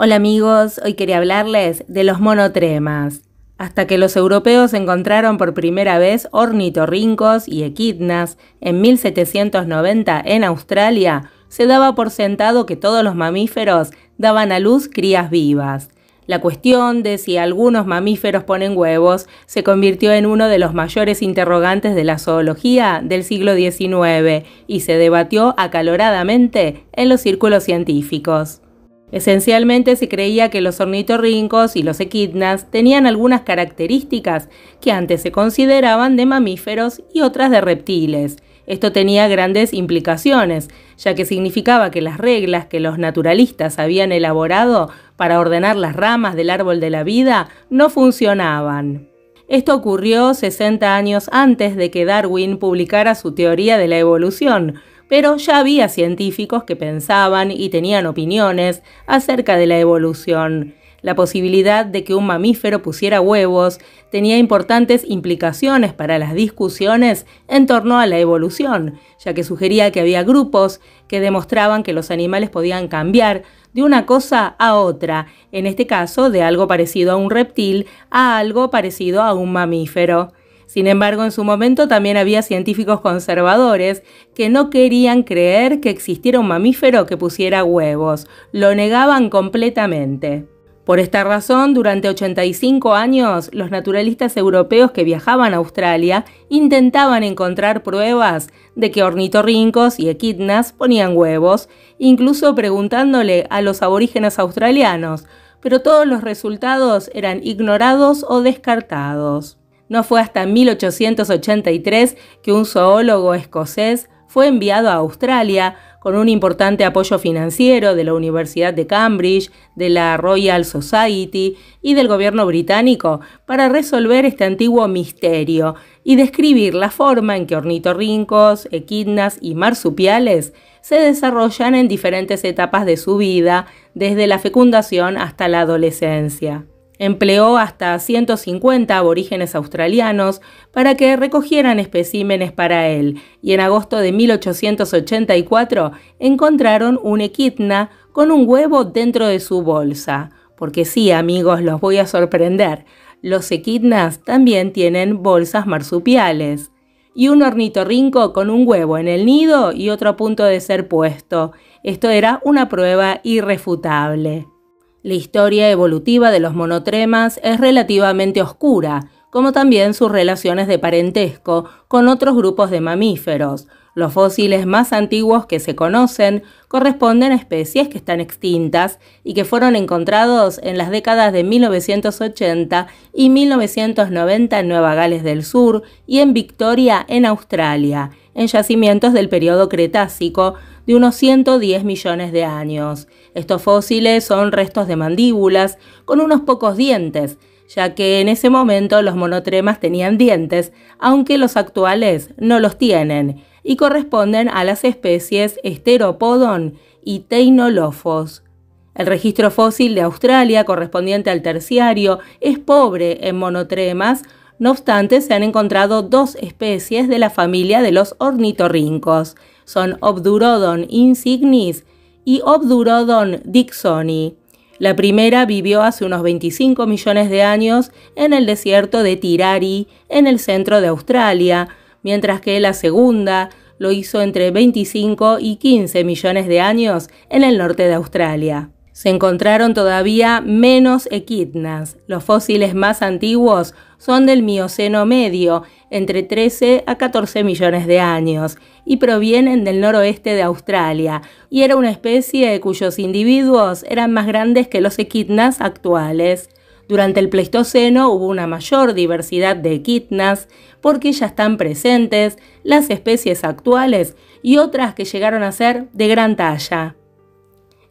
Hola amigos, hoy quería hablarles de los monotremas. Hasta que los europeos encontraron por primera vez ornitorrincos y equidnas en 1790 en Australia, se daba por sentado que todos los mamíferos daban a luz crías vivas. La cuestión de si algunos mamíferos ponen huevos se convirtió en uno de los mayores interrogantes de la zoología del siglo XIX y se debatió acaloradamente en los círculos científicos. Esencialmente se creía que los ornitorrincos y los equidnas tenían algunas características que antes se consideraban de mamíferos y otras de reptiles. Esto tenía grandes implicaciones, ya que significaba que las reglas que los naturalistas habían elaborado para ordenar las ramas del árbol de la vida no funcionaban. Esto ocurrió 60 años antes de que Darwin publicara su teoría de la evolución, pero ya había científicos que pensaban y tenían opiniones acerca de la evolución. La posibilidad de que un mamífero pusiera huevos tenía importantes implicaciones para las discusiones en torno a la evolución, ya que sugería que había grupos que demostraban que los animales podían cambiar de una cosa a otra, en este caso de algo parecido a un reptil a algo parecido a un mamífero. Sin embargo, en su momento también había científicos conservadores que no querían creer que existiera un mamífero que pusiera huevos, lo negaban completamente. Por esta razón, durante 85 años, los naturalistas europeos que viajaban a Australia intentaban encontrar pruebas de que ornitorrincos y equidnas ponían huevos, incluso preguntándole a los aborígenes australianos, pero todos los resultados eran ignorados o descartados. No fue hasta 1883 que un zoólogo escocés fue enviado a Australia con un importante apoyo financiero de la Universidad de Cambridge, de la Royal Society y del gobierno británico para resolver este antiguo misterio y describir la forma en que ornitorrincos, equidnas y marsupiales se desarrollan en diferentes etapas de su vida, desde la fecundación hasta la adolescencia. Empleó hasta 150 aborígenes australianos para que recogieran especímenes para él y en agosto de 1884 encontraron un equidna con un huevo dentro de su bolsa. Porque sí, amigos, los voy a sorprender. Los equidnas también tienen bolsas marsupiales. Y un ornitorrinco con un huevo en el nido y otro a punto de ser puesto. Esto era una prueba irrefutable. La historia evolutiva de los monotremas es relativamente oscura, como también sus relaciones de parentesco con otros grupos de mamíferos. Los fósiles más antiguos que se conocen corresponden a especies que están extintas y que fueron encontrados en las décadas de 1980 y 1990 en Nueva Gales del Sur y en Victoria, en Australia, en yacimientos del periodo Cretácico, de unos 110 millones de años. Estos fósiles son restos de mandíbulas con unos pocos dientes, ya que en ese momento los monotremas tenían dientes, aunque los actuales no los tienen, y corresponden a las especies esteropodon y Teinolophos. El registro fósil de Australia correspondiente al terciario es pobre en monotremas, no obstante, se han encontrado dos especies de la familia de los ornitorrincos. Son Obdurodon insignis y Obdurodon dixoni. La primera vivió hace unos 25 millones de años en el desierto de Tirari, en el centro de Australia, mientras que la segunda lo hizo entre 25 y 15 millones de años en el norte de Australia. Se encontraron todavía menos equidnas. Los fósiles más antiguos son del Mioceno medio, entre 13 a 14 millones de años, y provienen del noroeste de Australia, y era una especie cuyos individuos eran más grandes que los equidnas actuales. Durante el Pleistoceno hubo una mayor diversidad de equidnas porque ya están presentes las especies actuales y otras que llegaron a ser de gran talla.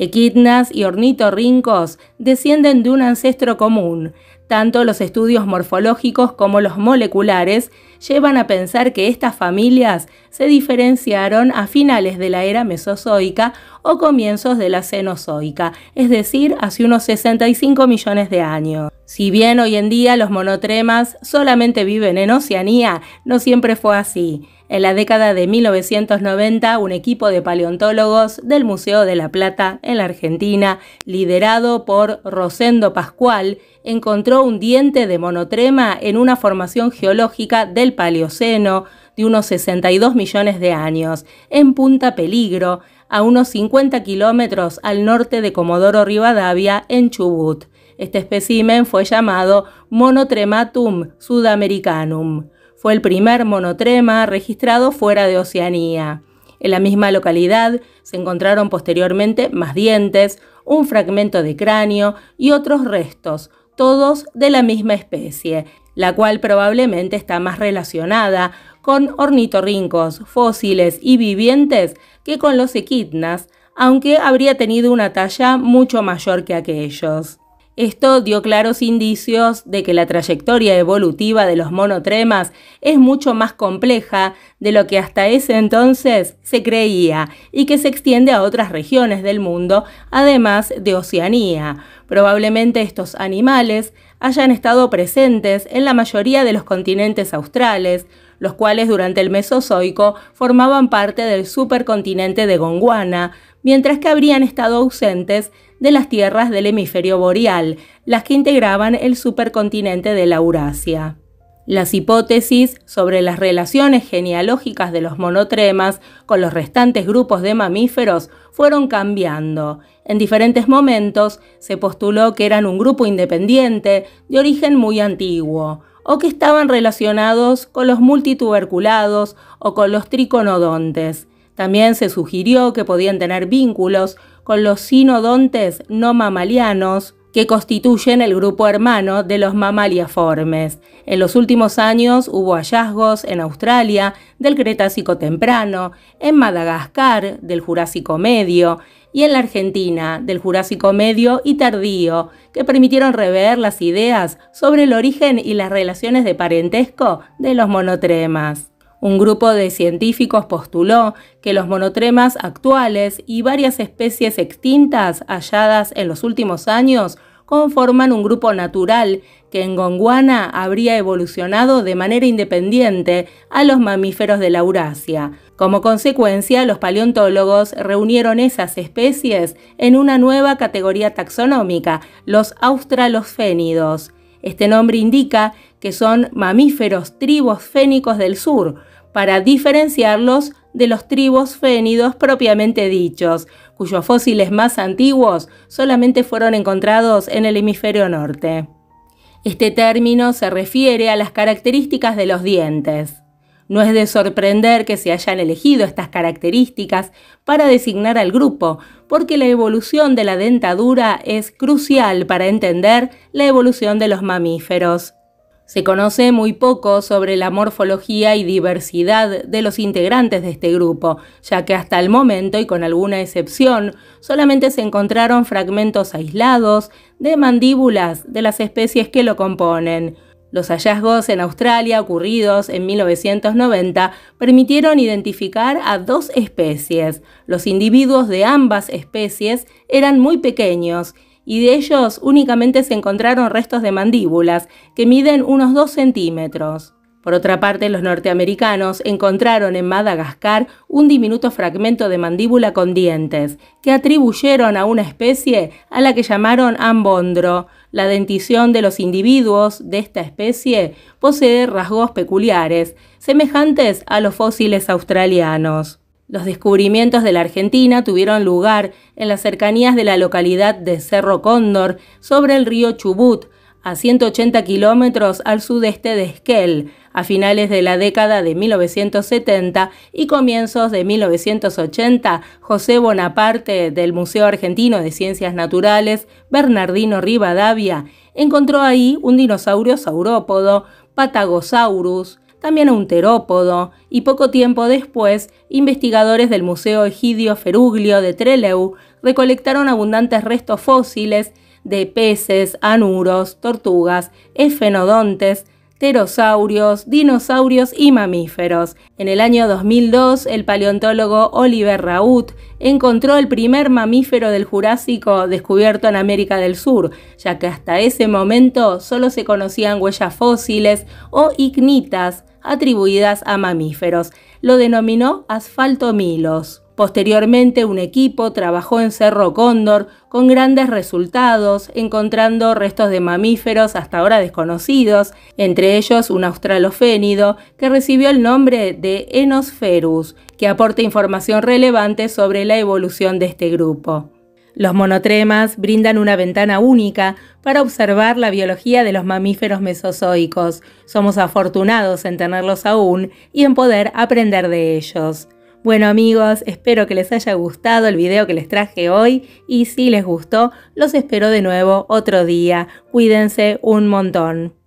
Equidnas y ornitorrincos descienden de un ancestro común. Tanto los estudios morfológicos como los moleculares llevan a pensar que estas familias se diferenciaron a finales de la era mesozoica o comienzos de la cenozoica, es decir, hace unos 65 millones de años. Si bien hoy en día los monotremas solamente viven en Oceanía, no siempre fue así. En la década de 1990, un equipo de paleontólogos del Museo de la Plata en la Argentina, liderado por Rosendo Pascual, encontró un diente de monotrema en una formación geológica del Paleoceno de unos 62 millones de años, en Punta Peligro, a unos 50 kilómetros al norte de Comodoro Rivadavia, en Chubut. Este espécimen fue llamado Monotrematum sudamericanum. Fue el primer monotrema registrado fuera de Oceanía. En la misma localidad se encontraron posteriormente más dientes, un fragmento de cráneo y otros restos, todos de la misma especie, la cual probablemente está más relacionada con ornitorrincos, fósiles y vivientes que con los equidnas, aunque habría tenido una talla mucho mayor que aquellos. Esto dio claros indicios de que la trayectoria evolutiva de los monotremas es mucho más compleja de lo que hasta ese entonces se creía y que se extiende a otras regiones del mundo, además de Oceanía. Probablemente estos animales hayan estado presentes en la mayoría de los continentes australes, los cuales durante el Mesozoico formaban parte del supercontinente de Gondwana, mientras que habrían estado ausentes de las tierras del hemisferio boreal, las que integraban el supercontinente de la Eurasia. Las hipótesis sobre las relaciones genealógicas de los monotremas con los restantes grupos de mamíferos fueron cambiando. En diferentes momentos se postuló que eran un grupo independiente de origen muy antiguo, o que estaban relacionados con los multituberculados o con los triconodontes, también se sugirió que podían tener vínculos con los sinodontes no mamalianos, que constituyen el grupo hermano de los mamaliaformes. En los últimos años hubo hallazgos en Australia del Cretácico temprano, en Madagascar del Jurásico medio y en la Argentina del Jurásico medio y tardío, que permitieron rever las ideas sobre el origen y las relaciones de parentesco de los monotremas. Un grupo de científicos postuló que los monotremas actuales y varias especies extintas halladas en los últimos años conforman un grupo natural que en Gondwana habría evolucionado de manera independiente a los mamíferos de la Eurasia. Como consecuencia, los paleontólogos reunieron esas especies en una nueva categoría taxonómica, los australosfénidos. Este nombre indica que son mamíferos tribos fénicos del sur, para diferenciarlos de los tribos fénidos propiamente dichos, cuyos fósiles más antiguos solamente fueron encontrados en el hemisferio norte. Este término se refiere a las características de los dientes. No es de sorprender que se hayan elegido estas características para designar al grupo, porque la evolución de la dentadura es crucial para entender la evolución de los mamíferos. Se conoce muy poco sobre la morfología y diversidad de los integrantes de este grupo, ya que hasta el momento, y con alguna excepción, solamente se encontraron fragmentos aislados de mandíbulas de las especies que lo componen. Los hallazgos en Australia ocurridos en 1990 permitieron identificar a dos especies. Los individuos de ambas especies eran muy pequeños y de ellos únicamente se encontraron restos de mandíbulas, que miden unos 2 centímetros. Por otra parte, los norteamericanos encontraron en Madagascar un diminuto fragmento de mandíbula con dientes, que atribuyeron a una especie a la que llamaron ambondro. La dentición de los individuos de esta especie posee rasgos peculiares, semejantes a los fósiles australianos. Los descubrimientos de la Argentina tuvieron lugar en las cercanías de la localidad de Cerro Cóndor, sobre el río Chubut, a 180 kilómetros al sudeste de Esquel, a finales de la década de 1970 y comienzos de 1980, José Bonaparte del Museo Argentino de Ciencias Naturales, Bernardino Rivadavia, encontró ahí un dinosaurio saurópodo, Patagosaurus, también a un terópodo, y poco tiempo después, investigadores del Museo Egidio Feruglio de Trelew recolectaron abundantes restos fósiles de peces, anuros, tortugas, esfenodontes pterosaurios, dinosaurios y mamíferos. En el año 2002, el paleontólogo Oliver raúl encontró el primer mamífero del Jurásico descubierto en América del Sur, ya que hasta ese momento solo se conocían huellas fósiles o ignitas atribuidas a mamíferos. Lo denominó asfaltomilos. Posteriormente, un equipo trabajó en Cerro Cóndor con grandes resultados, encontrando restos de mamíferos hasta ahora desconocidos, entre ellos un australofénido que recibió el nombre de Enosferus, que aporta información relevante sobre la evolución de este grupo. Los monotremas brindan una ventana única para observar la biología de los mamíferos mesozoicos. Somos afortunados en tenerlos aún y en poder aprender de ellos. Bueno amigos, espero que les haya gustado el video que les traje hoy y si les gustó, los espero de nuevo otro día. Cuídense un montón.